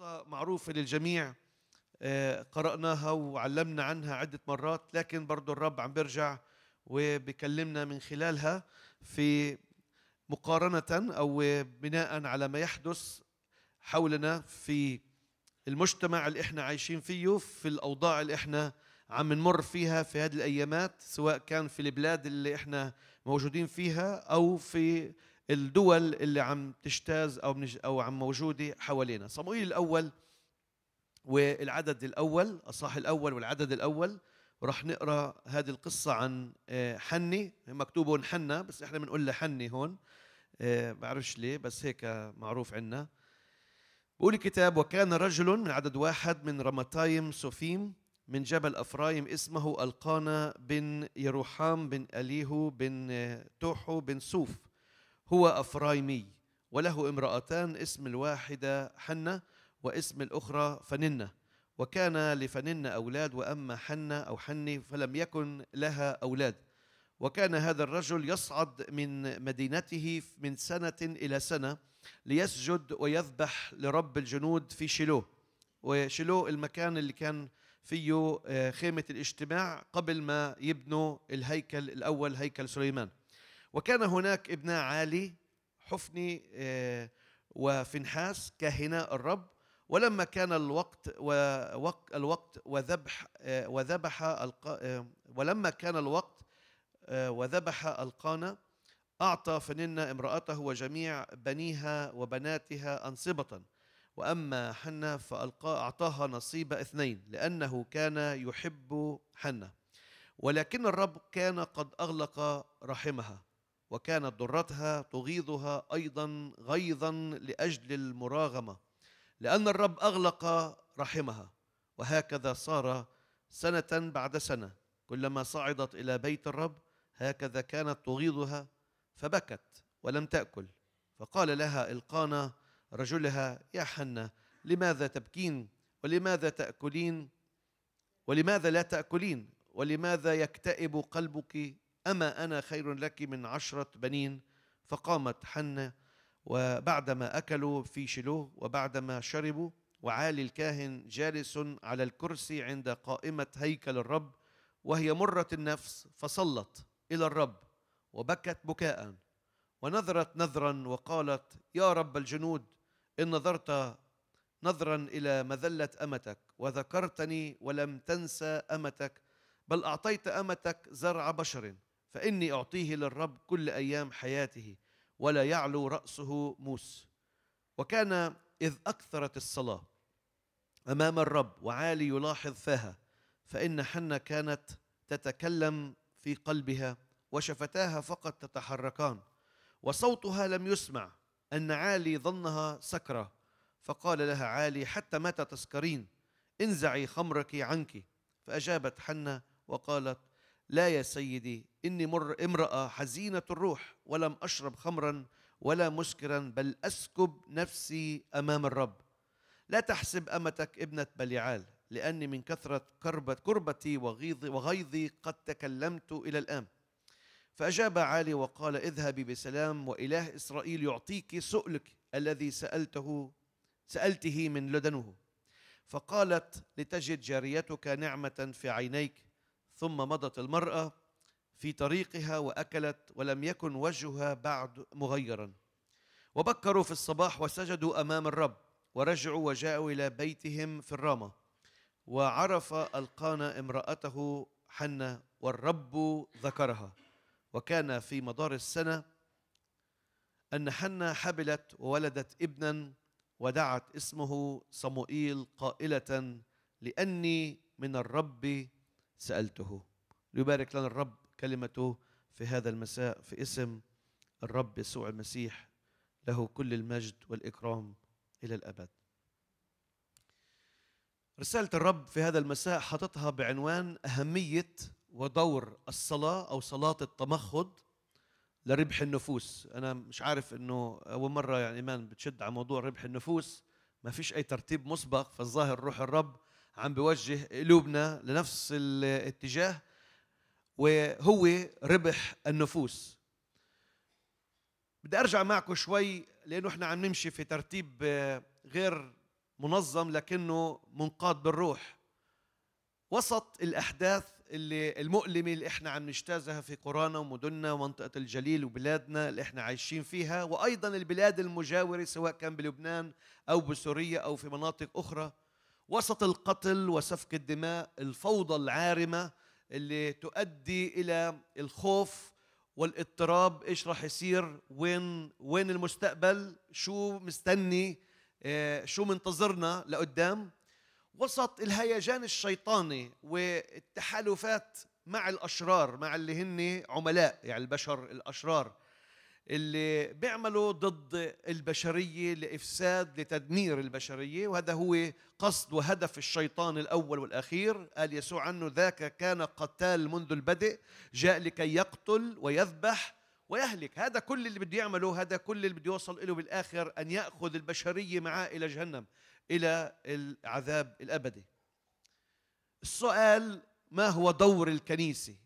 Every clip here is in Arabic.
قصة معروفة للجميع آه، قرأناها وعلمنا عنها عدة مرات لكن برضو الرب عم بيرجع وبيكلمنا من خلالها في مقارنة أو بناء على ما يحدث حولنا في المجتمع اللي احنا عايشين فيه في الأوضاع اللي احنا عم نمر فيها في هذه الأيامات سواء كان في البلاد اللي احنا موجودين فيها أو في الدول اللي عم تجتاز او او عم موجوده حوالينا صموئيل الاول والعدد الاول الاصحاح الاول والعدد الاول راح نقرا هذه القصه عن آه، حني مكتوب هون حنا بس احنا بنقول له حني هون آه، بعرفش ليه بس هيك معروف عندنا بقول الكتاب وكان رجل من عدد واحد من رمتايم سوفيم من جبل أفرايم اسمه القانا بن يروحام بن أليهو بن آه، توحو بن سوف هو أفرايمي وله امرأتان اسم الواحدة حنة واسم الأخرى فننة وكان لفننة أولاد وأما حنة أو حني فلم يكن لها أولاد وكان هذا الرجل يصعد من مدينته من سنة إلى سنة ليسجد ويذبح لرب الجنود في شيلوه وشيلوه المكان اللي كان فيه آه، خيمة الاجتماع قبل ما يبنوا الهيكل الأول هيكل سليمان وكان هناك ابناء عالي حفني آه، وفنحاس كاهنا الرب ولما كان الوقت ووق الوقت وذبح آه، وذبح آه، ولما كان الوقت وذبح القانة أعطى فننا امرأته وجميع بنيها وبناتها أنصبة وأما حنا فألقى أعطاها نصيب اثنين لأنه كان يحب حنا ولكن الرب كان قد أغلق رحمها وكانت ضرتها تغيظها ايضا غيظا لاجل المراغمه لان الرب اغلق رحمها وهكذا صار سنه بعد سنه كلما صعدت الى بيت الرب هكذا كانت تغيظها فبكت ولم تاكل فقال لها القانا رجلها يا حنة لماذا تبكين ولماذا تاكلين ولماذا لا تاكلين ولماذا يكتئب قلبك أما أنا خير لك من عشرة بنين فقامت حنة وبعدما أكلوا في شلوه وبعدما شربوا وعالي الكاهن جالس على الكرسي عند قائمة هيكل الرب وهي مرة النفس فصلت إلى الرب وبكت بكاء ونظرت نذرا وقالت يا رب الجنود إن نظرت نظرا إلى مذلة أمتك وذكرتني ولم تنسى أمتك بل أعطيت أمتك زرع بشر فإني أعطيه للرب كل أيام حياته ولا يعلو رأسه موس وكان إذ أكثرت الصلاة أمام الرب وعالي يلاحظ فاها فإن حنة كانت تتكلم في قلبها وشفتاها فقط تتحركان وصوتها لم يسمع أن عالي ظنها سكرة فقال لها عالي حتى متى تسكرين انزعي خمرك عنك فأجابت حنة وقالت لا يا سيدي إني مر امرأة حزينة الروح ولم أشرب خمرا ولا مسكرا بل أسكب نفسي أمام الرب لا تحسب أمتك ابنة بليعال لأني من كثرة كربة كربتي وغيظي, وغيظي قد تكلمت إلى الآن فأجاب علي وقال اذهبي بسلام وإله إسرائيل يعطيك سؤلك الذي سألته سألته من لدنه فقالت لتجد جاريتك نعمة في عينيك ثم مضت المرأة في طريقها وأكلت ولم يكن وجهها بعد مغيرا وبكروا في الصباح وسجدوا أمام الرب ورجعوا وجاءوا إلى بيتهم في الرامة وعرف القانا امرأته حنة والرب ذكرها وكان في مدار السنة أن حنة حبلت وولدت ابنا ودعت اسمه صموئيل قائلة لأني من الرب سألته ليبارك لنا الرب كلمته في هذا المساء في اسم الرب يسوع المسيح له كل المجد والإكرام إلى الأبد رسالة الرب في هذا المساء حاططها بعنوان أهمية ودور الصلاة أو صلاة التمخض لربح النفوس أنا مش عارف أنه أول مرة يعني إيمان بتشد على موضوع ربح النفوس ما فيش أي ترتيب مسبق فالظاهر روح الرب عم بوجه قلوبنا لنفس الاتجاه وهو ربح النفوس بدي ارجع معكم شوي لانه احنا عم نمشي في ترتيب آه، غير منظم لكنه منقاد بالروح وسط الاحداث اللي المؤلمه اللي احنا عم نجتازها في قرانا ومدننا ومنطقه الجليل وبلادنا اللي احنا عايشين فيها وايضا البلاد المجاوره سواء كان بلبنان او بسوريا او في مناطق اخرى وسط القتل وسفك الدماء الفوضى العارمه اللي تؤدي الى الخوف والاضطراب ايش راح يصير وين وين المستقبل شو مستني آه، شو منتظرنا لقدام وسط الهيجان الشيطاني والتحالفات مع الاشرار مع اللي هن عملاء يعني البشر الاشرار اللي بيعملوا ضد البشرية لإفساد لتدمير البشرية وهذا هو قصد وهدف الشيطان الأول والأخير قال يسوع عنه ذاك كان قتال منذ البدء جاء لكي يقتل ويذبح ويهلك هذا كل اللي بده يعمله هذا كل اللي بده يوصل إله بالآخر أن يأخذ البشرية معه إلى جهنم إلى العذاب الأبدي السؤال ما هو دور الكنيسة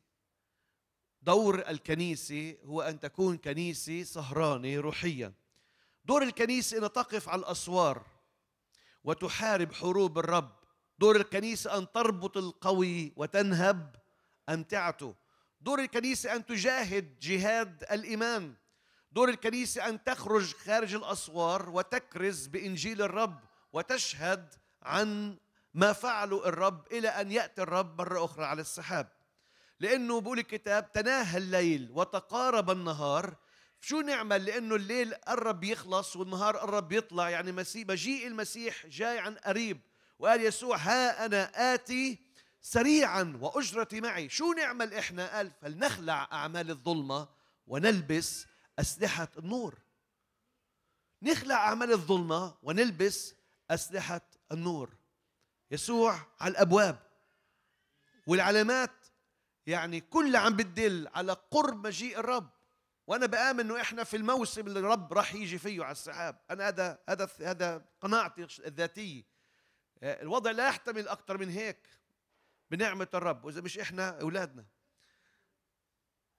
دور الكنيسة هو أن تكون كنيسة سهرانة روحيا دور الكنيسة أن تقف على الأسوار وتحارب حروب الرب دور الكنيسة أن تربط القوي وتنهب أمتعته دور الكنيسة أن تجاهد جهاد الإيمان دور الكنيسة أن تخرج خارج الأسوار وتكرز بإنجيل الرب وتشهد عن ما فعله الرب إلى أن يأتي الرب مرة أخرى على السحاب لأنه بقول الكتاب تناهى الليل وتقارب النهار شو نعمل لأنه الليل قرب يخلص والنهار قرب يطلع يعني مسيح مجيء المسيح جاي عن قريب وقال يسوع ها أنا آتي سريعا وأجرتي معي شو نعمل إحنا قال فلنخلع أعمال الظلمة ونلبس أسلحة النور نخلع أعمال الظلمة ونلبس أسلحة النور يسوع على الأبواب والعلامات يعني كل عم بتدل على قرب مجيء الرب وانا بامن انه احنا في الموسم اللي الرب راح يجي فيه على السحاب انا هذا هذا هذا قناعتي الذاتيه آه، الوضع لا يحتمل اكثر من هيك بنعمه الرب واذا مش احنا اولادنا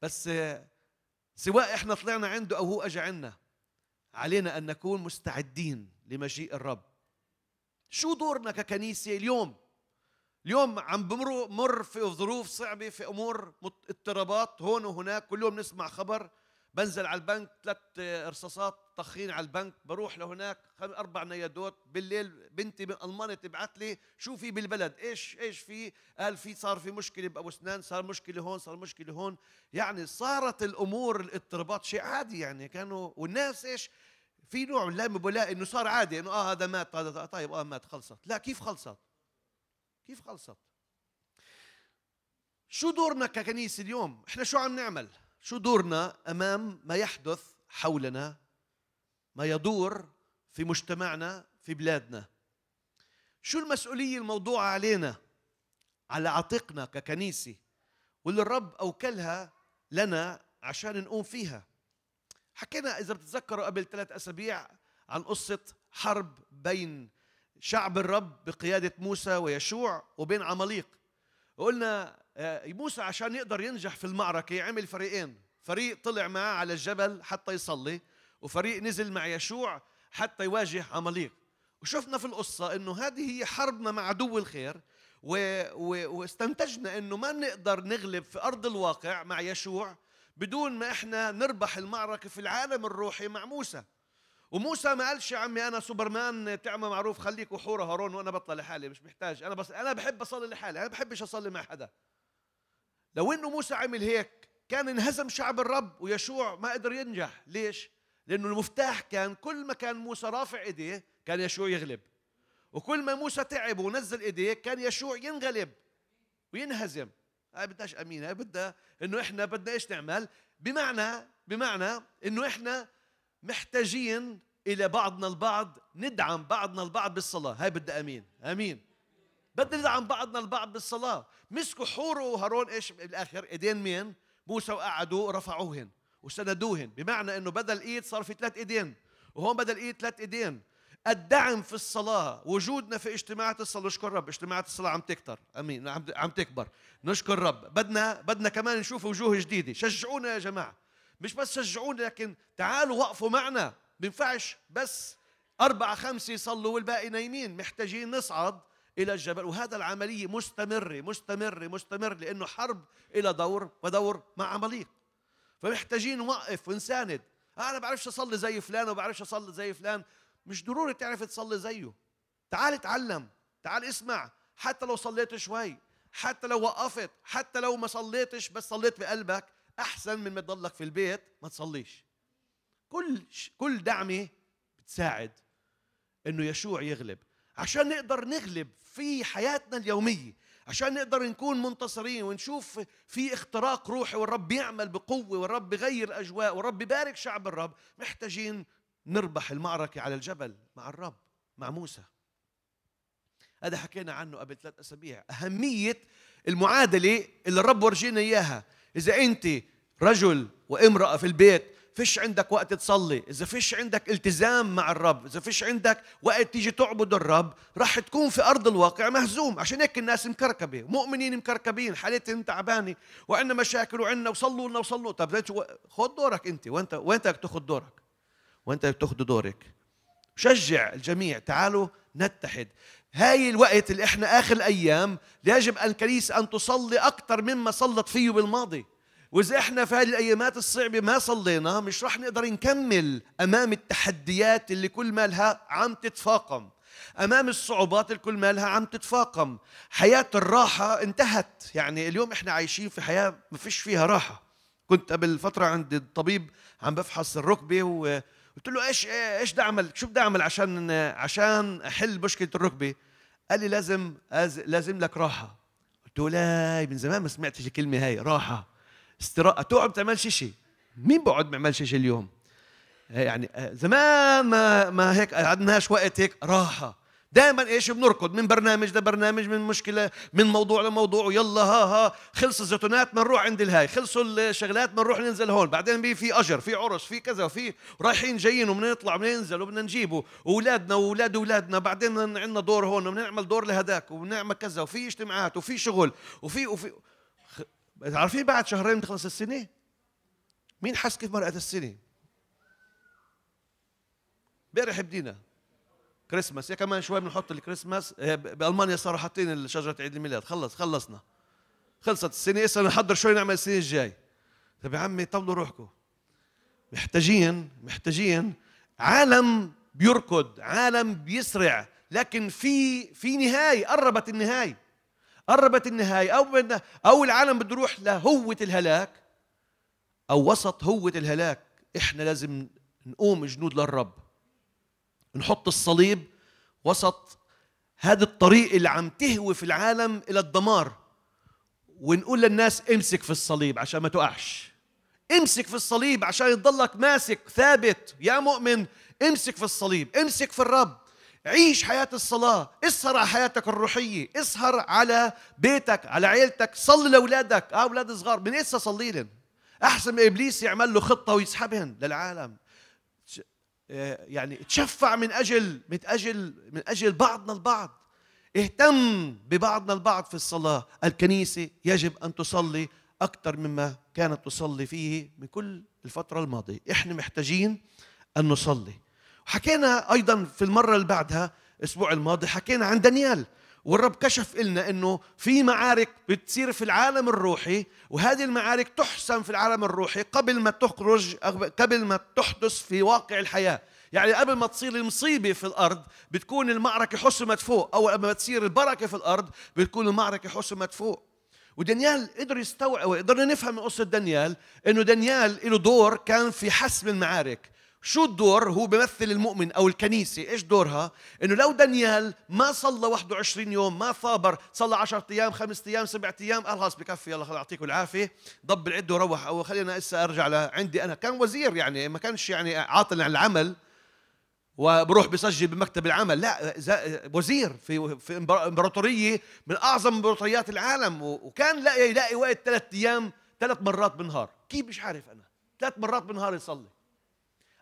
بس آه، سواء احنا طلعنا عنده او هو اجى عنا علينا ان نكون مستعدين لمجيء الرب شو دورنا ككنيسه اليوم اليوم عم بمروا مر في ظروف صعبة في أمور اضطرابات هون وهناك كل يوم نسمع خبر بنزل على البنك ثلاث رصاصات طخين على البنك بروح لهناك أربع نيادوت بالليل بنتي من ألمانيا تبعت لي شو في بالبلد إيش إيش في قال في صار في مشكلة بأبو سنان صار مشكلة هون صار مشكلة هون يعني صارت الأمور الاضطرابات شيء عادي يعني كانوا والناس إيش في نوع من لا انه صار عادي انه اه هذا مات هذا طيب اه مات خلصت لا كيف خلصت كيف خلصت شو دورنا ككنيسه اليوم احنا شو عم نعمل شو دورنا امام ما يحدث حولنا ما يدور في مجتمعنا في بلادنا شو المسؤوليه الموضوعه علينا على عاتقنا ككنيسه واللي الرب اوكلها لنا عشان نقوم فيها حكينا اذا بتتذكروا قبل ثلاث اسابيع عن قصه حرب بين شعب الرب بقيادة موسى ويشوع وبين عماليق وقلنا آه، موسى عشان يقدر ينجح في المعركة عمل فريقين فريق طلع معاه على الجبل حتى يصلي وفريق نزل مع يشوع حتى يواجه عماليق وشفنا في القصة أنه هذه هي حربنا مع عدو الخير و... و... واستنتجنا أنه ما نقدر نغلب في أرض الواقع مع يشوع بدون ما إحنا نربح المعركة في العالم الروحي مع موسى وموسى ما قالش يا عمي انا سوبرمان تعمى معروف خليك وحوره هارون وانا بطلع لحالي مش محتاج انا بس انا بحب اصلي لحالي انا بحبش اصلي مع حدا لو انه موسى عمل هيك كان انهزم شعب الرب ويشوع ما قدر ينجح ليش لانه المفتاح كان كل ما كان موسى رافع ايديه كان يشوع يغلب وكل ما موسى تعب ونزل ايديه كان يشوع ينغلب وينهزم هاي بدناش امينه بدها انه احنا بدنا ايش نعمل بمعنى بمعنى انه احنا محتاجين إلى بعضنا البعض ندعم بعضنا البعض بالصلاة هاي بدي أمين أمين بدنا ندعم بعضنا البعض بالصلاة مسكوا حور وهارون إيش بالآخر إيدين مين موسى وقعدوا رفعوهن وسندوهن بمعنى أنه بدل إيد صار في ثلاث إيدين وهون بدل إيد ثلاث إيدين الدعم في الصلاة وجودنا في اجتماعات الصلاة نشكر رب اجتماعات الصلاة عم تكتر أمين عم تكبر نشكر رب بدنا بدنا كمان نشوف وجوه جديدة شجعونا يا جماعة مش بس شجعونا لكن تعالوا وقفوا معنا بينفعش بس أربعة خمسة يصلوا والباقي نايمين محتاجين نصعد إلى الجبل وهذا العملية مستمرة مستمرة مستمرة لأنه حرب إلى دور ودور مع عماليق فمحتاجين نوقف ونساند آه، أنا بعرفش أصلي زي فلان وبعرفش أصلي زي فلان مش ضروري تعرف تصلي زيه تعال اتعلم تعال اسمع حتى لو صليت شوي حتى لو وقفت حتى لو ما صليتش بس صليت بقلبك احسن من ما تضلك في البيت ما تصليش كل كل دعمه إيه؟ بتساعد انه يشوع يغلب عشان نقدر نغلب في حياتنا اليوميه عشان نقدر نكون منتصرين ونشوف في اختراق روحي والرب يعمل بقوه والرب يغير اجواء والرب يبارك شعب الرب محتاجين نربح المعركه على الجبل مع الرب مع موسى هذا حكينا عنه قبل ثلاث اسابيع اهميه المعادله اللي الرب ورجينا اياها إذا أنت رجل وامرأة في البيت فيش عندك وقت تصلي إذا فيش عندك التزام مع الرب إذا فيش عندك وقت تيجي تعبد الرب راح تكون في أرض الواقع مهزوم عشان هيك الناس مكركبة مؤمنين مكركبين حالتهم تعبانة وعندنا مشاكل وعندنا وصلوا لنا وصلوا طب خد دورك أنت وأنت وين بدك تاخذ دورك وأنت بدك تاخذ دورك شجع الجميع تعالوا نتحد هاي الوقت اللي احنا اخر الايام يجب ان الكنيسه ان تصلي اكثر مما صلت فيه بالماضي واذا احنا في هذه الايامات الصعبه ما صلينا مش رح نقدر نكمل امام التحديات اللي كل مالها عم تتفاقم امام الصعوبات اللي كل مالها عم تتفاقم حياه الراحه انتهت يعني اليوم احنا عايشين في حياه ما فيش فيها راحه كنت قبل فتره عند الطبيب عم بفحص الركبه و قلت له ايش ايش بدي اعمل شو بدي اعمل عشان عشان احل مشكله الركبه قال لي لازم لازم لك راحه قلت له لا من زمان ما سمعتش الكلمه هاي راحه استراحه تقعد ما تعملش شيء مين بقعد ما بيعملش شيء اليوم يعني آه، زمان ما ما هيك قعدناش وقت هيك راحه دائما ايش بنركض من برنامج لبرنامج من مشكله من موضوع لموضوع ويلا ها ها خلص الزيتونات بنروح عند الهاي خلصوا الشغلات بنروح ننزل هون بعدين بي في اجر في عرس في كذا وفي رايحين جايين وبدنا نطلع وبدنا ننزل وبدنا نجيبه واولادنا واولاد اولادنا بعدين عندنا دور هون وبنعمل دور لهداك وبنعمل كذا وفي اجتماعات وفي شغل وفي وفي عارفين بعد شهرين بتخلص السنه مين حس كيف مرقت السنه؟ امبارح بدينا كريسماس يا كمان شوي بنحط الكريسماس بالمانيا صاروا حاطين شجره عيد الميلاد خلص خلصنا خلصت السنه اسا نحضر شوي نعمل السنه الجاي طيب يا عمي طولوا روحكم محتاجين محتاجين عالم بيركض عالم بيسرع لكن في في نهايه قربت النهايه قربت النهايه او او العالم بده يروح لهوه الهلاك او وسط هوه الهلاك احنا لازم نقوم جنود للرب نحط الصليب وسط هذا الطريق اللي عم تهوي في العالم الى الدمار ونقول للناس امسك في الصليب عشان ما تقعش امسك في الصليب عشان يضلك ماسك ثابت يا مؤمن امسك في الصليب امسك في الرب عيش حياة الصلاة اسهر على حياتك الروحية اسهر على بيتك على عيلتك صلي لأولادك اه أولاد صغار من إسا صلي لهم أحسن ما إبليس يعمل له خطة ويسحبهم للعالم آه، يعني تشفع من اجل من اجل من اجل بعضنا البعض اهتم ببعضنا البعض في الصلاه الكنيسه يجب ان تصلي اكثر مما كانت تصلي فيه من كل الفتره الماضيه احنا محتاجين ان نصلي حكينا ايضا في المره اللي بعدها الاسبوع الماضي حكينا عن دانيال والرب كشف لنا انه في معارك بتصير في العالم الروحي وهذه المعارك تحسم في العالم الروحي قبل ما تخرج قبل ما تحدث في واقع الحياه يعني قبل ما تصير المصيبه في الارض بتكون المعركه حسمت فوق او قبل ما تصير البركه في الارض بتكون المعركه حسمت فوق ودانيال قدر يستوعب قدرنا نفهم من قصه دانيال انه دانيال له دور كان في حسم المعارك شو الدور هو بيمثل المؤمن او الكنيسه ايش دورها انه لو دانيال ما صلى 21 يوم ما ثابر صلى 10 ايام خمس ايام سبع ايام قال خلص بكفي يلا يعطيكم العافيه ضب العده وروح او خلينا هسه ارجع لعندي انا كان وزير يعني ما كانش يعني عاطل عن العمل وبروح بسجل بمكتب العمل لا وزير في في امبراطوريه من اعظم امبراطوريات العالم وكان لا يلاقي وقت ثلاث ايام ثلاث مرات بالنهار كيف مش عارف انا ثلاث مرات بالنهار يصلي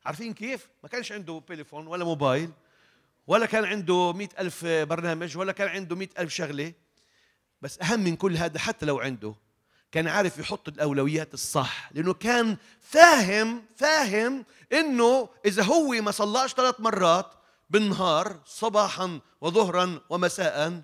عارفين كيف؟ ما كانش عنده تليفون ولا موبايل ولا كان عنده مئة ألف برنامج ولا كان عنده مئة ألف شغلة بس أهم من كل هذا حتى لو عنده كان عارف يحط الأولويات الصح لأنه كان فاهم فاهم أنه إذا هو ما صلاش ثلاث مرات بالنهار صباحا وظهرا ومساء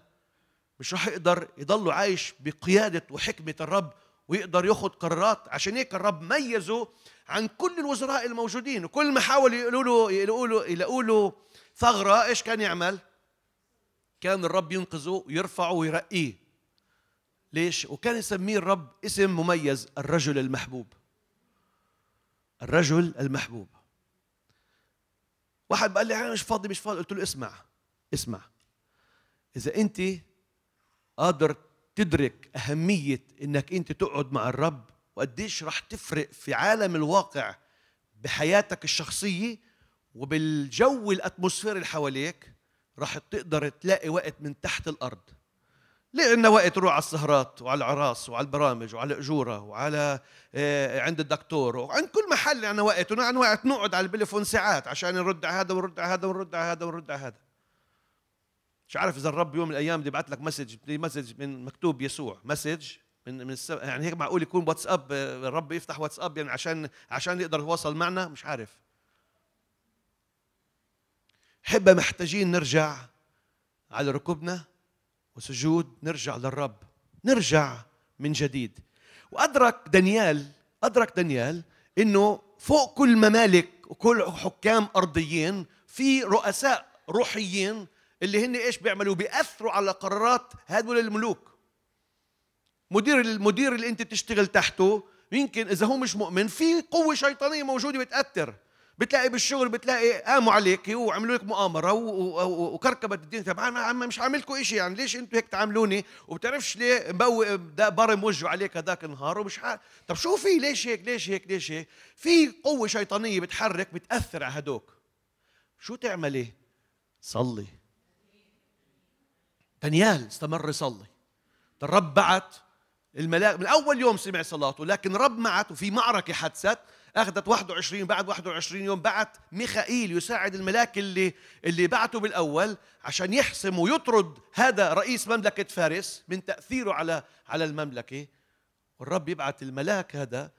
مش راح يقدر يضل عايش بقيادة وحكمة الرب ويقدر ياخد قرارات عشان هيك الرب ميزه عن كل الوزراء الموجودين وكل ما حاول يقولوا له يقولوا له يلاقوا له ثغره ايش كان يعمل؟ كان الرب ينقذه ويرفعه ويرقيه ليش؟ وكان يسميه الرب اسم مميز الرجل المحبوب الرجل المحبوب واحد قال لي انا مش فاضي مش فاضي قلت له اسمع اسمع اذا انت قادر تدرك أهمية إنك أنت تقعد مع الرب وقديش راح تفرق في عالم الواقع بحياتك الشخصية وبالجو الأتموسفير اللي حواليك راح تقدر تلاقي وقت من تحت الأرض عندنا وقت نروح على السهرات وعلى العراس وعلى البرامج وعلى الأجورة وعلى آه، عند الدكتور وعند كل محل عندنا وقت وعندنا وقت نقعد على البليفون ساعات عشان نرد على هذا ونرد على هذا ونرد على هذا ونرد على هذا مش عارف اذا الرب يوم من الايام بده يبعث لك مسج مسج من مكتوب يسوع مسج من من السب... يعني هيك معقول يكون واتساب الرب يفتح واتساب يعني عشان عشان يقدر يتواصل معنا مش عارف حبة محتاجين نرجع على ركوبنا وسجود نرجع للرب نرجع من جديد وأدرك دانيال أدرك دانيال إنه فوق كل ممالك وكل حكام أرضيين في رؤساء روحيين اللي هن ايش بيعملوا بيأثروا على قرارات هذول الملوك مدير المدير اللي انت بتشتغل تحته يمكن اذا هو مش مؤمن في قوه شيطانيه موجوده بتاثر بتلاقي بالشغل بتلاقي قاموا عليك وعملوا لك مؤامره وكركبت الدين طب عم مش عامل لكم شيء يعني ليش انتم هيك تعاملوني وبتعرفش ليه مبوق برم وجهه عليك هذاك النهار ومش عارف طب شو في ليش هيك ليش هيك ليش هيك في قوه شيطانيه بتحرك بتاثر على هدوك شو تعملي صلي دانيال استمر يصلي الرب بعت الملاك من اول يوم سمع صلاته لكن رب معت وفي معركه حدثت اخذت 21 بعد 21 يوم بعت ميخائيل يساعد الملاك اللي اللي بعته بالاول عشان يحسم ويطرد هذا رئيس مملكه فارس من تاثيره على على المملكه والرب يبعت الملاك هذا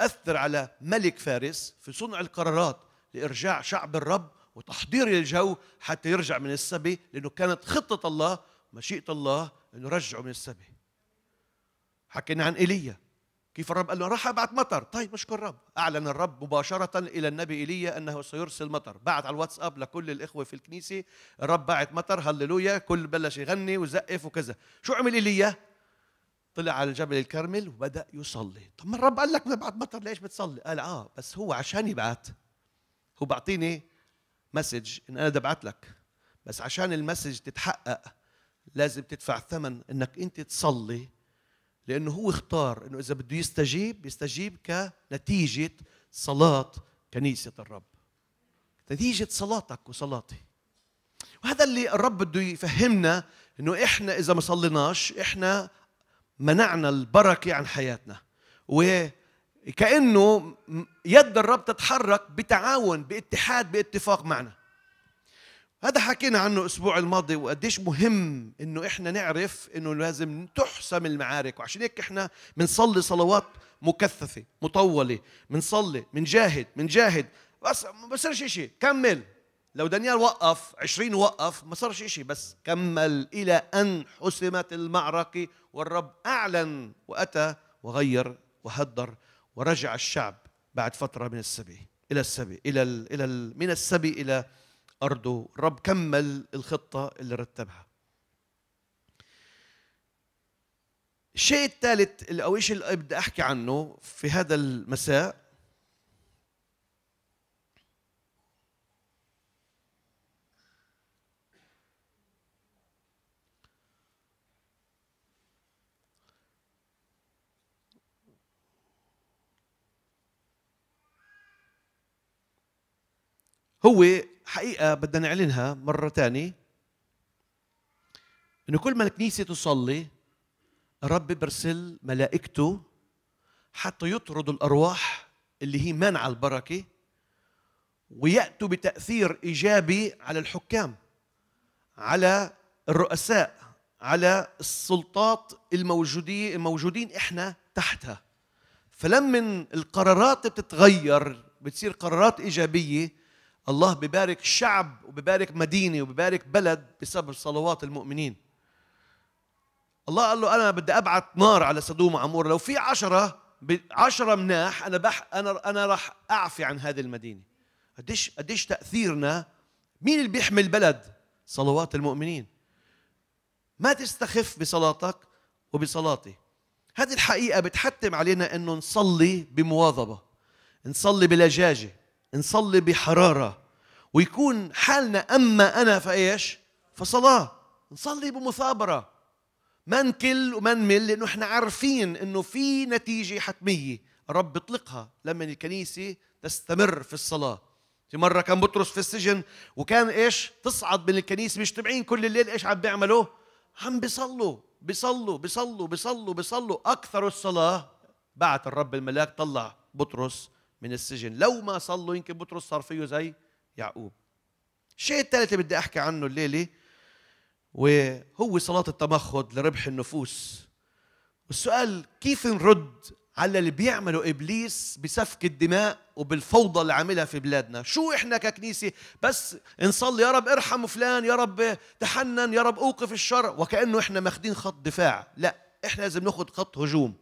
ياثر على ملك فارس في صنع القرارات لارجاع شعب الرب وتحضير الجو حتى يرجع من السبي لانه كانت خطه الله مشيئة الله أنه رجعه من السبي حكينا عن إيليا كيف الرب قال له راح ابعت مطر طيب نشكر الرب اعلن الرب مباشره الى النبي ايليا انه سيرسل مطر بعت على الواتساب لكل الاخوه في الكنيسه الرب بعت مطر هللويا كل بلش يغني وزقف وكذا شو عمل ايليا طلع على جبل الكرمل وبدا يصلي طب ما الرب قال لك ما بعت مطر ليش بتصلي قال اه بس هو عشان يبعت هو بعطيني مسج ان انا بدي ابعت لك بس عشان المسج تتحقق لازم تدفع ثمن انك انت تصلي لانه هو اختار انه اذا بده يستجيب يستجيب كنتيجه صلاه كنيسه الرب نتيجه صلاتك وصلاتي وهذا اللي الرب بده يفهمنا انه احنا اذا ما صليناش احنا منعنا البركه عن حياتنا وكانه يد الرب تتحرك بتعاون باتحاد باتفاق معنا هذا حكينا عنه الاسبوع الماضي وقديش مهم انه احنا نعرف انه لازم تحسم المعارك وعشان هيك احنا بنصلي صلوات مكثفه مطوله بنصلي بنجاهد بنجاهد بس ما بصيرش شيء كمل لو دانيال وقف 20 وقف ما صارش شيء بس كمل الى ان حسمت المعركه والرب اعلن واتى وغير وهدر ورجع الشعب بعد فتره من السبي الى السبي الى الـ الى الـ من السبي الى أرضه الرب كمل الخطة اللي رتبها الشيء الثالث أو الشيء اللي بدي أحكي عنه في هذا المساء هو حقيقة بدنا نعلنها مرة ثانية إنه كل ما الكنيسة تصلي الرب برسل ملائكته حتى يطردوا الأرواح اللي هي مانعة البركة ويأتوا بتأثير إيجابي على الحكام على الرؤساء على السلطات الموجودين الموجودين احنا تحتها فلما القرارات بتتغير بتصير قرارات ايجابيه الله ببارك شعب وببارك مدينه وببارك بلد بسبب صلوات المؤمنين الله قال له انا بدي ابعث نار على سدوم وعمور لو في عشرة عشرة مناح انا بح انا انا راح اعفي عن هذه المدينه قديش قديش تاثيرنا مين اللي بيحمي البلد صلوات المؤمنين ما تستخف بصلاتك وبصلاتي هذه الحقيقه بتحتم علينا انه نصلي بمواظبه نصلي بلجاجه نصلي بحرارة ويكون حالنا أما أنا فإيش فصلاة نصلي بمثابرة ما نكل وما نمل لأنه إحنا عارفين إنه في نتيجة حتمية الرب بيطلقها لما الكنيسة تستمر في الصلاة في مرة كان بطرس في السجن وكان إيش تصعد من الكنيسة مجتمعين كل الليل إيش عم بيعملوا عم بيصلوا بيصلوا بيصلوا بيصلوا بيصلوا أكثر الصلاة بعت الرب الملاك طلع بطرس من السجن لو ما صلوا يمكن بطرس صار فيه زي يعقوب الشيء الثالث اللي بدي احكي عنه الليله وهو صلاة التمخض لربح النفوس والسؤال كيف نرد على اللي بيعمله إبليس بسفك الدماء وبالفوضى اللي عاملها في بلادنا شو إحنا ككنيسة بس نصلي يا رب ارحم فلان يا رب تحنن يا رب أوقف الشر وكأنه إحنا ماخدين خط دفاع لا إحنا لازم ناخد خط هجوم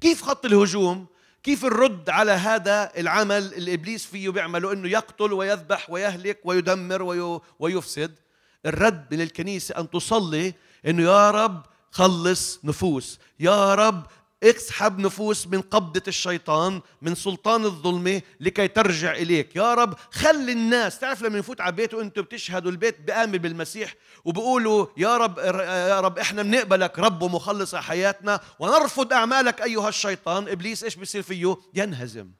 كيف خط الهجوم كيف نرد على هذا العمل اللي ابليس فيه بيعمله انه يقتل ويذبح ويهلك ويدمر ويفسد الرد من الكنيسه ان تصلي انه يا رب خلص نفوس يا رب اسحب نفوس من قبضة الشيطان من سلطان الظلمة لكي ترجع إليك يا رب خلي الناس تعرف لما يفوت على بيت وانتم بتشهدوا البيت بآمن بالمسيح وبقولوا يا رب يا رب احنا بنقبلك رب ومخلص حياتنا ونرفض أعمالك أيها الشيطان إبليس إيش بيصير فيه ينهزم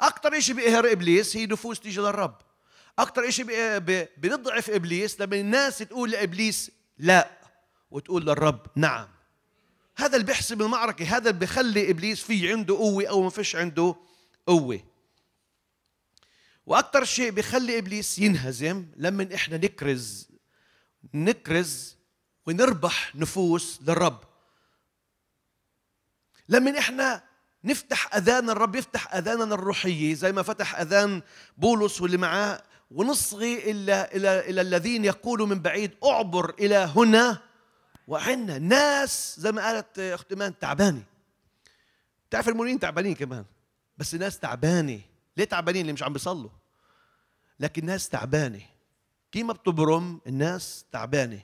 أكتر إشي بيقهر إبليس هي نفوس تيجي للرب أكتر إشي بنضعف إبليس لما الناس تقول لإبليس لا وتقول للرب نعم هذا اللي بيحسب المعركة هذا اللي بيخلي إبليس في عنده قوة أو ما فيش عنده قوة وأكثر شيء بيخلي إبليس ينهزم لما إحنا نكرز نكرز ونربح نفوس للرب لما إحنا نفتح أذان الرب يفتح أذاننا الروحية زي ما فتح أذان بولس واللي معاه ونصغي إلى إلى إلى الذين يقولوا من بعيد أعبر إلى هنا وحنا ناس زي ما قالت اخت ايمان تعبانه تعرف المؤمنين تعبانين كمان بس ناس تعبانه ليه تعبانين اللي مش عم بيصلوا لكن ناس تعبانه كيما بتبرم الناس تعبانه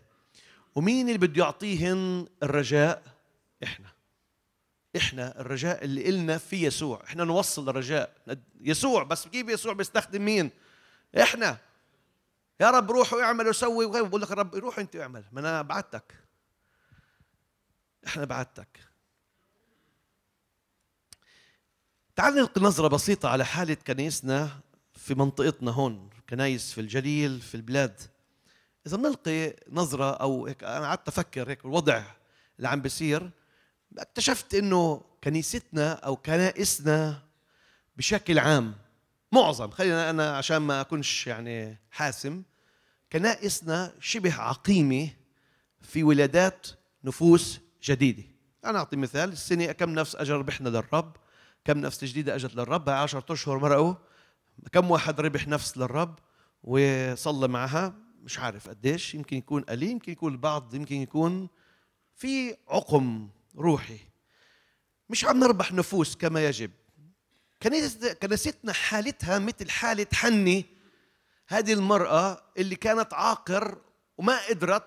ومين اللي بده يعطيهن الرجاء احنا احنا الرجاء اللي إلنا في يسوع احنا نوصل الرجاء يسوع بس كيف يسوع بيستخدم مين احنا يا رب روحوا اعملوا سوي بقول لك رب روح انت اعمل ما انا بعتك احنا بعدتك تعال نلقي نظرة بسيطة على حالة كنايسنا في منطقتنا هون كنايس في الجليل في البلاد إذا بنلقي نظرة أو هيك أنا قعدت أفكر هيك الوضع اللي عم بيصير اكتشفت إنه كنيستنا أو كنائسنا بشكل عام معظم خلينا أنا عشان ما أكونش يعني حاسم كنائسنا شبه عقيمة في ولادات نفوس جديده انا اعطي مثال السنه كم نفس أجر ربحنا للرب كم نفس جديده اجت للرب 10 اشهر مرقوا كم واحد ربح نفس للرب وصلى معها مش عارف قديش يمكن يكون قليل يمكن يكون البعض يمكن يكون في عقم روحي مش عم نربح نفوس كما يجب كنيستنا حالتها مثل حالة حني هذه المرأة اللي كانت عاقر وما قدرت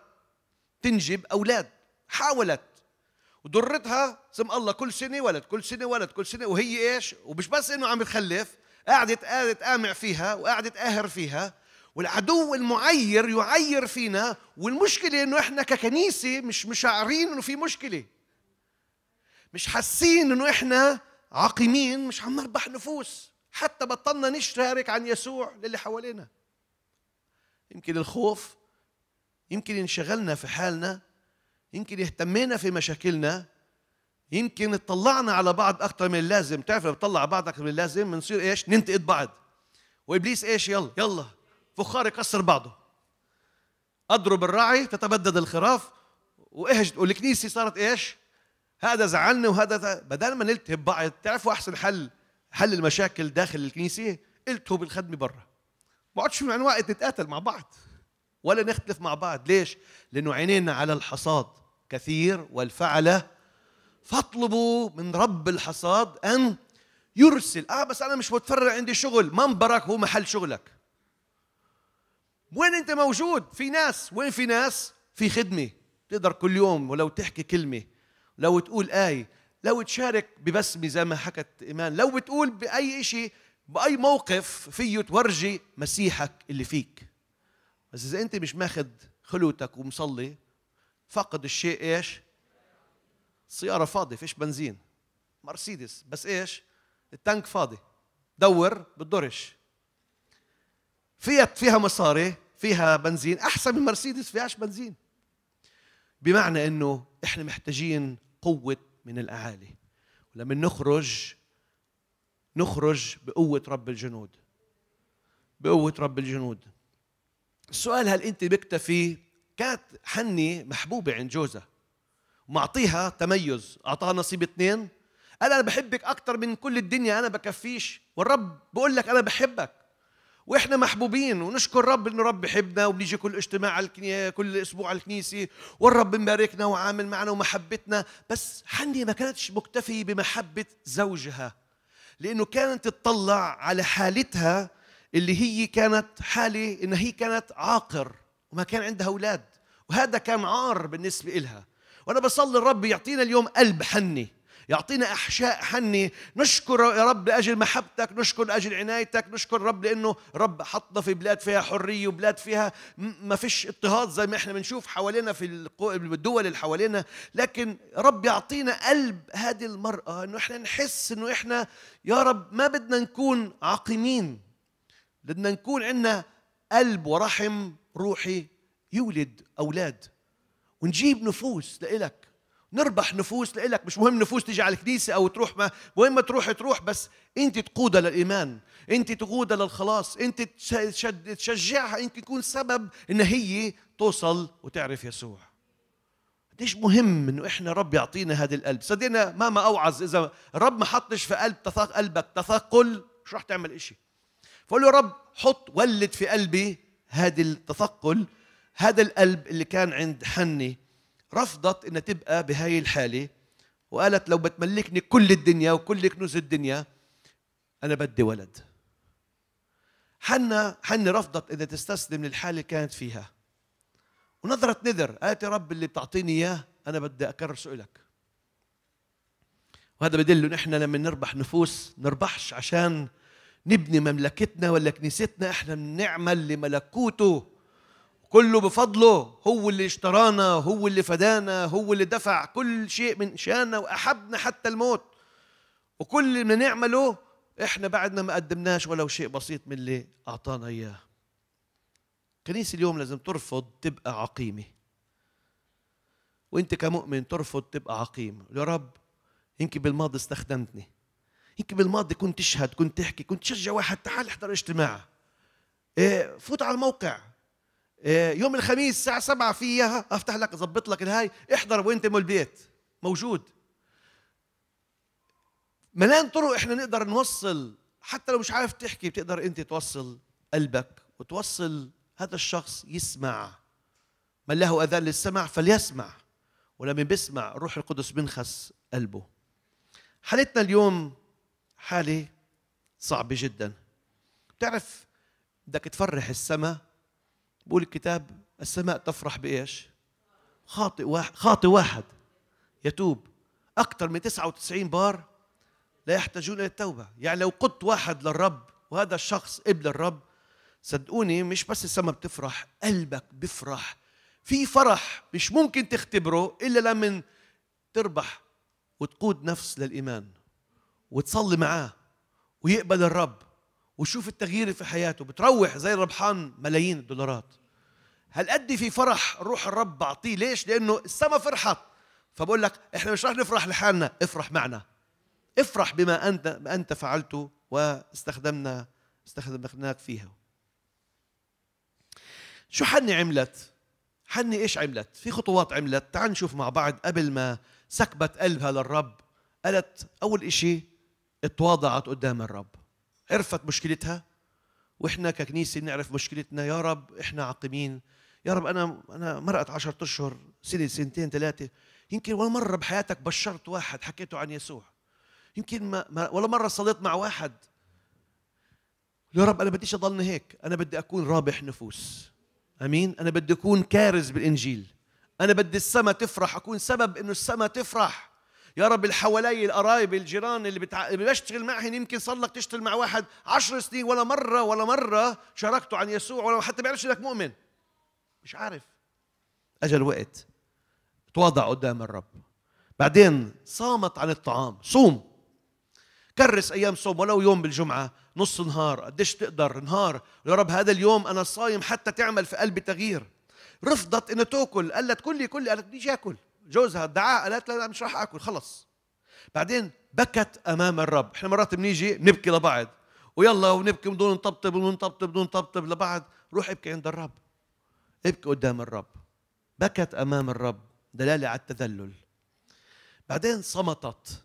تنجب أولاد حاولت ودرتها سم الله كل سنه ولد كل سنه ولد كل سنه وهي ايش ومش بس انه عم بتخلف قعدت قعدت قامع فيها وقعدت قاهر فيها والعدو المعير يعير فينا والمشكله انه احنا ككنيسه مش مشعرين انه في مشكله مش حاسين انه احنا عقيمين مش عم نربح نفوس حتى بطلنا نشترك عن يسوع للي حوالينا يمكن الخوف يمكن انشغلنا في حالنا يمكن اهتمينا في مشاكلنا يمكن اطلعنا على بعض اكثر من اللازم تعرف لما على بعض اكثر من اللازم بنصير ايش ننتقد بعض وابليس ايش يلا يلا فخار يكسر بعضه اضرب الراعي تتبدد الخراف واهجد والكنيسه صارت ايش هذا زعلني وهذا بدل ما نلتهب بعض تعرفوا احسن حل حل المشاكل داخل الكنيسه التهب بالخدمه برا ما عادش من وقت نتقاتل مع بعض ولا نختلف مع بعض ليش لانه عينينا على الحصاد كثير والفعلة فاطلبوا من رب الحصاد أن يرسل آه بس أنا مش متفرع عندي شغل منبرك هو محل شغلك وين أنت موجود في ناس وين في ناس في خدمة تقدر كل يوم ولو تحكي كلمة لو تقول آية لو تشارك ببسمة زي ما حكت إيمان لو بتقول بأي شيء بأي موقف فيه تورجي مسيحك اللي فيك بس إذا أنت مش ماخذ خلوتك ومصلي فقد الشيء ايش السياره فاضيه فيش بنزين مرسيدس بس ايش التانك فاضي دور بتضرش فيها فيها مصاري فيها بنزين احسن من مرسيدس فيهاش بنزين بمعنى انه احنا محتاجين قوه من الاعالي ولما نخرج نخرج بقوه رب الجنود بقوه رب الجنود السؤال هل انت بكتفي كانت حني محبوبة عند جوزها معطيها تميز أعطاها نصيب اثنين قال أنا بحبك أكثر من كل الدنيا أنا بكفيش والرب بقول لك أنا بحبك واحنا محبوبين ونشكر رب انه رب بحبنا وبنيجي كل اجتماع على كل اسبوع على الكنيسه والرب مباركنا وعامل معنا ومحبتنا بس حني ما كانتش مكتفيه بمحبه زوجها لانه كانت تطلع على حالتها اللي هي كانت حاله ان هي كانت عاقر وما كان عندها أولاد وهذا كان عار بالنسبة إلها وأنا بصلي الرب يعطينا اليوم قلب حني يعطينا احشاء حني نشكر يا رب لاجل محبتك نشكر لاجل عنايتك نشكر رب لانه رب حطنا في بلاد فيها حريه وبلاد فيها ما فيش اضطهاد زي ما احنا بنشوف حوالينا في الدول اللي حوالينا لكن رب يعطينا قلب هذه المراه انه احنا نحس انه احنا يا رب ما بدنا نكون عاقمين بدنا نكون عندنا قلب ورحم روحي يولد أولاد ونجيب نفوس لإلك نربح نفوس لإلك مش مهم نفوس تيجي على الكنيسة أو تروح ما مهم تروح تروح بس أنت تقودها للإيمان أنت تقودها للخلاص أنت تشجعها أنت تكون سبب إن هي توصل وتعرف يسوع قديش مهم انه احنا رب يعطينا هذا القلب صدقنا مهما اوعظ اذا الرب ما حطش في قلب تثاق قلبك تثقل مش راح تعمل إشي فقول له رب حط ولد في قلبي هذا التثقل هذا القلب اللي كان عند حني رفضت انها تبقى بهاي الحاله وقالت لو بتملكني كل الدنيا وكل كنوز الدنيا انا بدي ولد حنا حني رفضت انها تستسلم للحاله اللي كانت فيها ونظرت نذر قالت يا رب اللي بتعطيني اياه انا بدي اكرر لك وهذا بدل انه نحن لما نربح نفوس نربحش عشان نبني مملكتنا ولا كنيستنا احنا بنعمل لملكوته كله بفضله هو اللي اشترانا هو اللي فدانا هو اللي دفع كل شيء من شانا واحبنا حتى الموت وكل اللي بنعمله احنا بعدنا ما قدمناش ولو شيء بسيط من اللي اعطانا اياه كنيسة اليوم لازم ترفض تبقى عقيمة وانت كمؤمن ترفض تبقى عقيم يا رب يمكن بالماضي استخدمتني يمكن بالماضي كنت تشهد كنت تحكي كنت تشجع واحد تعال احضر اجتماع إيه فوت على الموقع إيه يوم الخميس الساعة سبعة في إياها أفتح لك أظبط لك الهاي احضر وأنت من البيت موجود ملان طرق إحنا نقدر نوصل حتى لو مش عارف تحكي بتقدر أنت توصل قلبك وتوصل هذا الشخص يسمع من له أذان للسمع فليسمع ولما بيسمع الروح القدس بنخس قلبه حالتنا اليوم حالة صعبة جدا بتعرف بدك تفرح السماء بقول الكتاب السماء تفرح بإيش خاطئ واحد, خاطئ واحد يتوب أكثر من 99 بار لا يحتاجون إلى التوبة يعني لو قدت واحد للرب وهذا الشخص ابن الرب صدقوني مش بس السماء بتفرح قلبك بفرح في فرح مش ممكن تختبره إلا لمن تربح وتقود نفس للإيمان وتصلي معاه ويقبل الرب وشوف التغيير في حياته بتروح زي الربحان ملايين الدولارات هل قد في فرح روح الرب بعطيه ليش لانه السما فرحت فبقول لك احنا مش راح نفرح لحالنا افرح معنا افرح بما انت ما انت فعلته واستخدمنا استخدمناك فيها شو حني عملت حني ايش عملت في خطوات عملت تعال نشوف مع بعض قبل ما سكبت قلبها للرب قالت اول شيء اتواضعت قدام الرب عرفت مشكلتها واحنا ككنيسه بنعرف مشكلتنا يا رب احنا عقيمين يا رب انا انا مرقت 10 اشهر سنه سنتين ثلاثه يمكن ولا مره بحياتك بشرت واحد حكيته عن يسوع يمكن ما ولا مره صليت مع واحد يا رب انا بديش اضلني هيك انا بدي اكون رابح نفوس امين انا بدي اكون كارز بالانجيل انا بدي السماء تفرح اكون سبب انه السماء تفرح يا رب اللي حوالي القرايب الجيران اللي بتع... بشتغل معهم يمكن صار لك تشتغل مع واحد عشر سنين ولا مره ولا مره شاركته عن يسوع ولا حتى بيعرفش انك مؤمن مش عارف اجى الوقت تواضع قدام الرب بعدين صامت عن الطعام صوم كرس ايام صوم ولو يوم بالجمعه نص نهار قديش تقدر نهار يا رب هذا اليوم انا صايم حتى تعمل في قلبي تغيير رفضت انه تاكل قالت كلي كلي قالت بديش اكل جوزها ادعاها قالت لا لا مش راح اكل خلص بعدين بكت امام الرب احنا مرات بنيجي نبكي لبعض ويلا ونبكي بدون نطبطب ونطبطب بدون نطبطب لبعض روح ابكي عند الرب ابكي قدام الرب بكت امام الرب دلاله على التذلل بعدين صمتت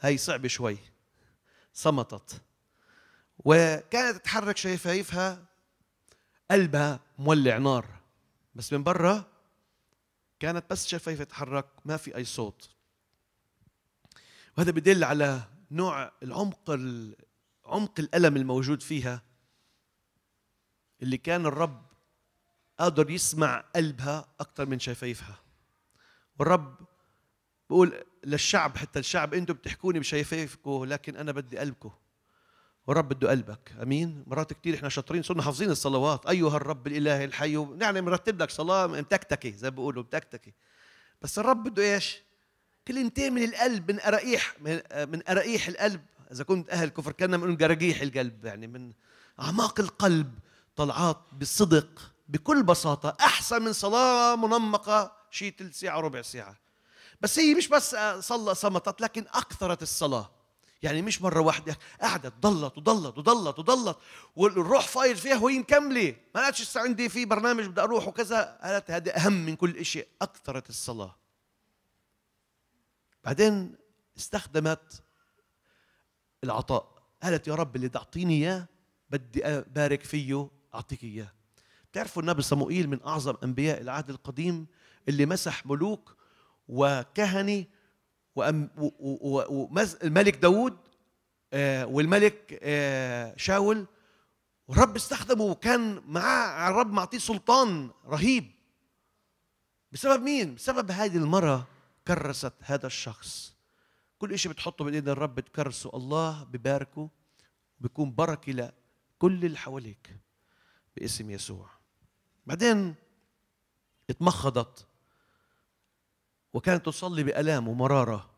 هي صعبه شوي صمتت وكانت تتحرك شفايفها قلبها مولع نار بس من برا كانت بس شفايفه تتحرك ما في اي صوت وهذا بدل على نوع العمق عمق الالم الموجود فيها اللي كان الرب قادر يسمع قلبها اكثر من شفايفها والرب بقول للشعب حتى الشعب انتم بتحكوني بشفايفكم لكن انا بدي قلبكم والرب بده قلبك امين مرات كثير احنا شاطرين صرنا حافظين الصلوات ايها الرب الاله الحي يعني مرتب لك صلاه متكتكه زي ما بيقولوا متكتكه بس الرب بده ايش كلمتين من القلب من قراقيح من قراقيح القلب اذا كنت اهل كفر كنا بنقول جراجيح القلب يعني من اعماق القلب طلعات بالصدق بكل بساطه احسن من صلاه منمقه شيء ثلث ساعه ربع ساعه بس هي مش بس صلى صمتت لكن اكثرت الصلاه يعني مش مره واحده قعدت ضلت وضلت وضلت وضلت والروح فايض فيها وهي مكمله ما قالتش عندي في برنامج بدي اروح وكذا قالت هذا اهم من كل شيء اكثرت الصلاه بعدين استخدمت العطاء قالت يا رب اللي تعطيني اياه بدي ابارك فيه اعطيك اياه بتعرفوا النبي صموئيل من اعظم انبياء العهد القديم اللي مسح ملوك وكهنه والملك داود والملك شاول والرب استخدمه وكان معاه الرب معطيه سلطان رهيب بسبب مين؟ بسبب هذه المرة كرست هذا الشخص كل شيء بتحطه بإيد الرب تكرسه الله بباركه بيكون بركة لكل اللي حواليك باسم يسوع بعدين اتمخضت وكانت تصلي بألام ومرارة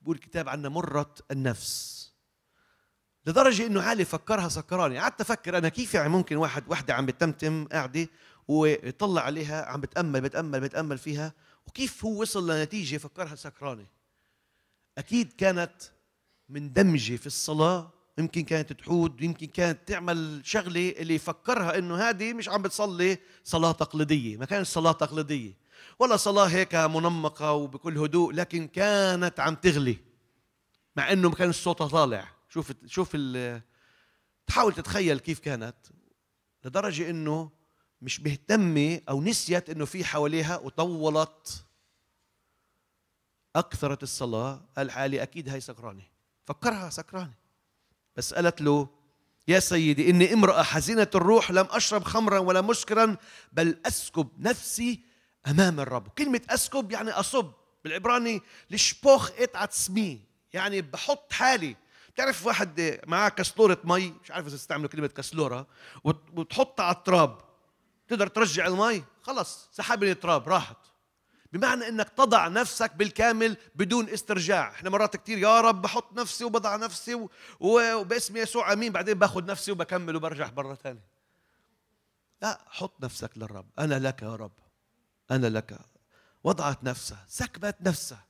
بيقول الكتاب عنا مرت النفس لدرجة إنه عالي فكرها سكراني قعدت أفكر أنا كيف يعني ممكن واحد وحدة عم بتمتم قاعدة ويطلع عليها عم بتأمل بتأمل بتأمل فيها وكيف هو وصل لنتيجة فكرها سكراني أكيد كانت مندمجة في الصلاة يمكن كانت تحود يمكن كانت تعمل شغلة اللي يفكرها إنه هذه مش عم بتصلي صلاة تقليدية ما كانت صلاة تقليدية ولا صلاة هيك منمقة وبكل هدوء لكن كانت عم تغلي مع انه ما كانش صوتها طالع شوف شوف تحاول تتخيل كيف كانت لدرجة انه مش مهتمة او نسيت انه في حواليها وطولت أكثرت الصلاة قال حالي أكيد هي سكرانة فكرها سكرانة بس قالت له يا سيدي إني امرأة حزينة الروح لم أشرب خمرا ولا مسكرا بل أسكب نفسي امام الرب كلمه اسكب يعني اصب بالعبراني لشبوخ ات عتسمي يعني بحط حالي بتعرف واحد معاه كسلورة مي مش عارف اذا استعملوا كلمة كسلورة وتحطها على التراب تقدر ترجع المي خلص سحبني التراب راحت بمعنى انك تضع نفسك بالكامل بدون استرجاع احنا مرات كثير يا رب بحط نفسي وبضع نفسي وباسم يسوع امين بعدين باخذ نفسي وبكمل وبرجع مره ثانيه لا حط نفسك للرب انا لك يا رب أنا لك وضعت نفسها سكبت نفسها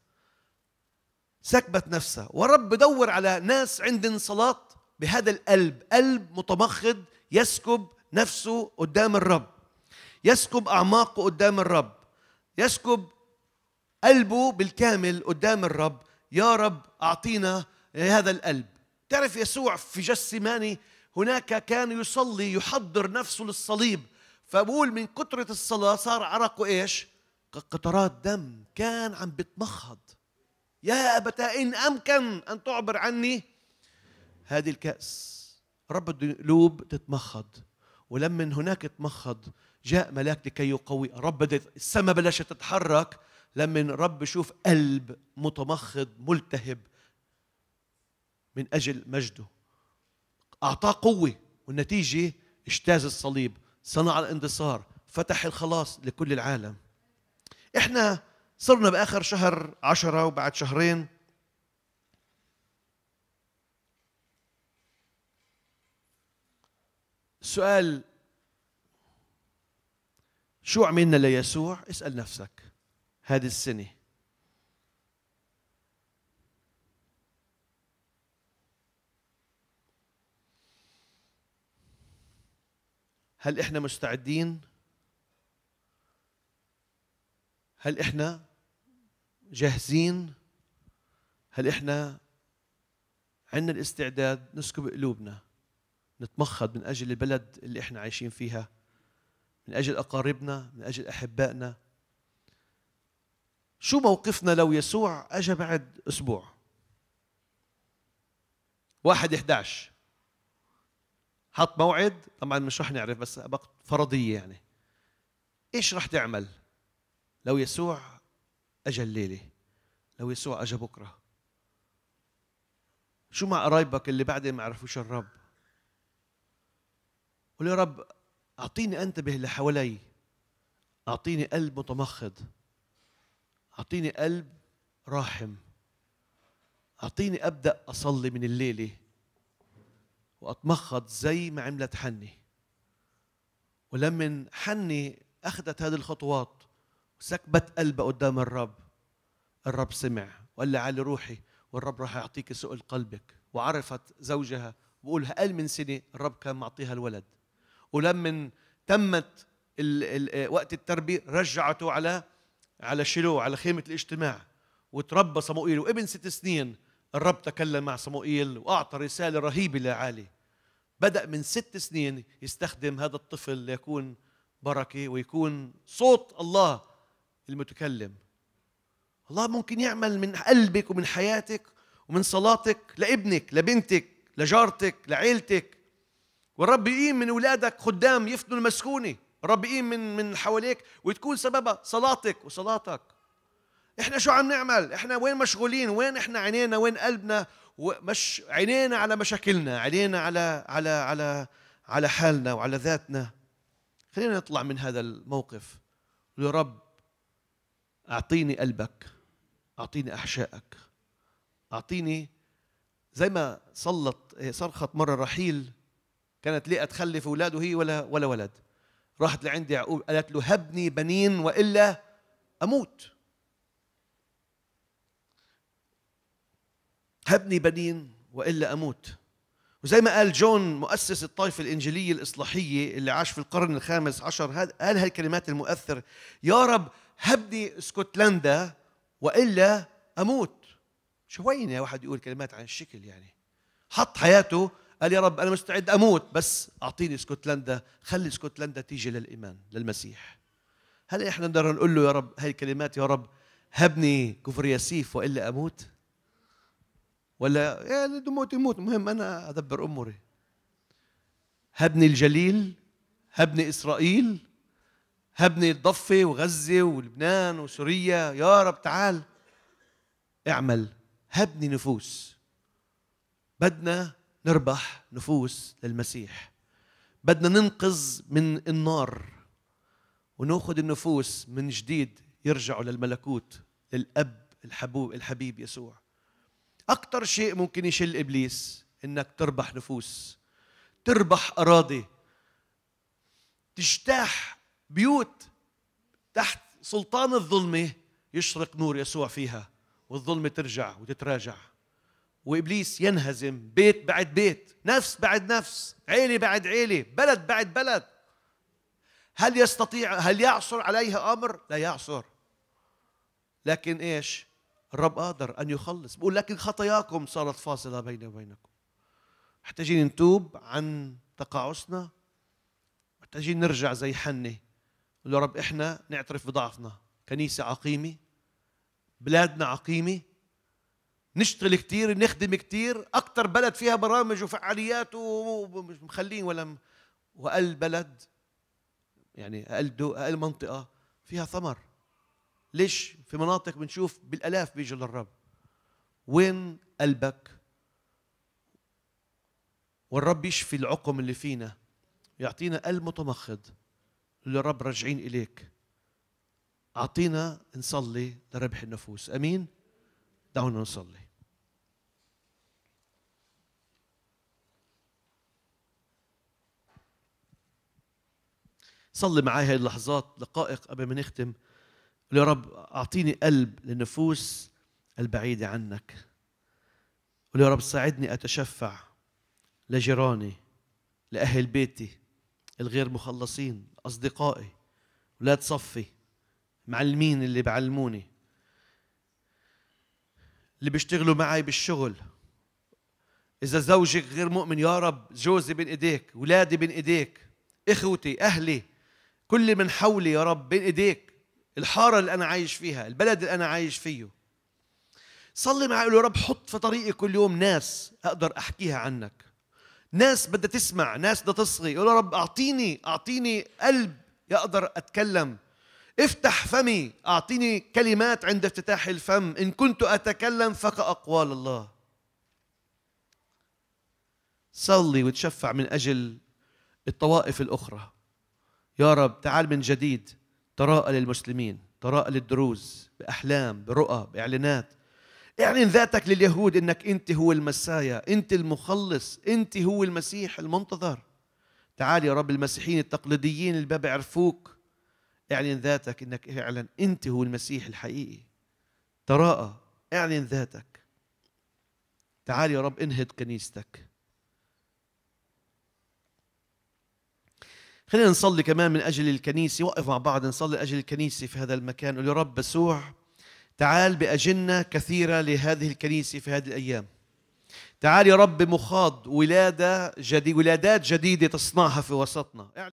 سكبت نفسها ورب دور على ناس عند انصلاط بهذا القلب قلب متمخض يسكب نفسه قدام الرب يسكب أعماقه قدام الرب يسكب قلبه بالكامل قدام الرب يا رب أعطينا هذا القلب تعرف يسوع في جسماني هناك كان يصلي يحضر نفسه للصليب فبقول من كترة الصلاة صار عرقه إيش قطرات دم كان عم بتمخض يا أبتا إن أمكن أن تعبر عني هذه الكأس رب القلوب تتمخض ولما هناك تمخض جاء ملاك لكي يقوي رب السماء بلشت تتحرك لما رب شوف قلب متمخض ملتهب من أجل مجده أعطاه قوة والنتيجة اجتاز الصليب صنع الانتصار فتح الخلاص لكل العالم احنا صرنا باخر شهر عشرة وبعد شهرين سؤال شو عملنا ليسوع اسال نفسك هذه السنه هل احنا مستعدين هل احنا جاهزين هل احنا عندنا الاستعداد نسكب قلوبنا نتمخض من اجل البلد اللي احنا عايشين فيها من اجل اقاربنا من اجل احبائنا شو موقفنا لو يسوع اجى بعد اسبوع واحد 11 حط موعد طبعا مش رح نعرف بس فرضيه يعني ايش رح تعمل لو يسوع اجى الليله لو يسوع اجى بكره شو مع قرايبك اللي بعدين ما عرفوش الرب قول يا رب اعطيني انتبه اللي حوالي اعطيني قلب متمخض اعطيني قلب راحم اعطيني ابدا اصلي من الليله وأتمخض زي ما عملت حني ولما حني أخذت هذه الخطوات وسكبت قلبها قدام الرب الرب سمع وقال لي علي روحي والرب راح يعطيك سؤل قلبك وعرفت زوجها بقول أقل من سنة الرب كان معطيها الولد ولما تمت الـ الـ وقت التربية رجعته على على شيلو على خيمة الاجتماع وتربى صموئيل وابن ست سنين الرب تكلم مع صموئيل واعطى رساله رهيبه لعالي بدا من ست سنين يستخدم هذا الطفل ليكون بركه ويكون صوت الله المتكلم الله ممكن يعمل من قلبك ومن حياتك ومن صلاتك لابنك لبنتك لجارتك لعيلتك والرب يقيم من اولادك خدام يفتنوا المسكونه الرب يقيم من من حواليك وتكون سببها صلاتك وصلاتك احنا شو عم نعمل احنا وين مشغولين وين احنا عينينا وين قلبنا مش عينينا على مشاكلنا عينينا على على على على حالنا وعلى ذاتنا خلينا نطلع من هذا الموقف يا رب اعطيني قلبك اعطيني احشائك اعطيني زي ما صلت صرخت مره رحيل كانت ليه تخلف اولاد وهي ولا ولا ولد راحت لعند يعقوب قالت له هبني بنين والا اموت هبني بنين والا اموت وزي ما قال جون مؤسس الطائفة الإنجيلية الإصلاحية اللي عاش في القرن الخامس عشر قال هالكلمات المؤثر يا رب هبني اسكتلندا وإلا أموت شوين يا واحد يقول كلمات عن الشكل يعني حط حياته قال يا رب أنا مستعد أموت بس أعطيني اسكتلندا خلي اسكتلندا تيجي للإيمان للمسيح هل إحنا نقدر نقول له يا رب هاي الكلمات يا رب هبني كفر ياسيف وإلا أموت ولا يا يعني دموت يموت المهم انا ادبر اموري هبني الجليل هبني اسرائيل هبني الضفه وغزه ولبنان وسوريا يا رب تعال اعمل هبني نفوس بدنا نربح نفوس للمسيح بدنا ننقذ من النار وناخذ النفوس من جديد يرجعوا للملكوت للاب الحبوب الحبيب يسوع أكثر شيء ممكن يشل إبليس إنك تربح نفوس تربح أراضي تجتاح بيوت تحت سلطان الظلمة يشرق نور يسوع فيها والظلمة ترجع وتتراجع وإبليس ينهزم بيت بعد بيت نفس بعد نفس عيلة بعد عيلة بلد بعد بلد هل يستطيع هل يعصر عليها أمر لا يعصر لكن إيش الرب قادر أن يخلص بقول لكن خطاياكم صارت فاصلة بيني وبينكم محتاجين نتوب عن تقاعسنا محتاجين نرجع زي حنة يا رب إحنا نعترف بضعفنا كنيسة عقيمة بلادنا عقيمة نشتغل كثير نخدم كثير أكثر بلد فيها برامج وفعاليات ومش مخلين ولا وأقل بلد يعني أقل أقل منطقة فيها ثمر ليش في مناطق بنشوف بالالاف بيجوا للرب وين قلبك والرب يشفي العقم اللي فينا يعطينا قلب متمخض يا رب راجعين اليك اعطينا نصلي لربح النفوس امين دعونا نصلي صلي معي هاي اللحظات دقائق قبل ما نختم يا رب أعطيني قلب للنفوس البعيدة عنك قول يا رب ساعدني أتشفع لجيراني لأهل بيتي الغير مخلصين أصدقائي ولا تصفي معلمين اللي بعلموني اللي بيشتغلوا معي بالشغل إذا زوجك غير مؤمن يا رب جوزي بين إيديك ولادي بين إيديك إخوتي أهلي كل من حولي يا رب بين إيديك الحارة اللي أنا عايش فيها البلد اللي أنا عايش فيه صلي معي قول يا رب حط في طريقي كل يوم ناس أقدر أحكيها عنك ناس بدها تسمع ناس بدها تصغي يا رب أعطيني أعطيني قلب يقدر أتكلم افتح فمي أعطيني كلمات عند افتتاح الفم إن كنت أتكلم فكأقوال الله صلي وتشفع من أجل الطوائف الأخرى يا رب تعال من جديد تراءى للمسلمين تراءى للدروز بأحلام برؤى بإعلانات اعلن يعني ذاتك لليهود انك انت هو المسايا انت المخلص انت هو المسيح المنتظر تعال يا رب المسيحيين التقليديين اللي ما بيعرفوك اعلن ذاتك انك اعلن انت هو المسيح الحقيقي تراءى اعلن ذاتك تعال يا رب انهض كنيستك خلينا نصلي كمان من أجل الكنيسة وقف مع بعض نصلي من أجل الكنيسة في هذا المكان قول يا رب يسوع تعال بأجنة كثيرة لهذه الكنيسة في هذه الأيام تعال يا رب مخاض ولادة جديد ولادات جديدة تصنعها في وسطنا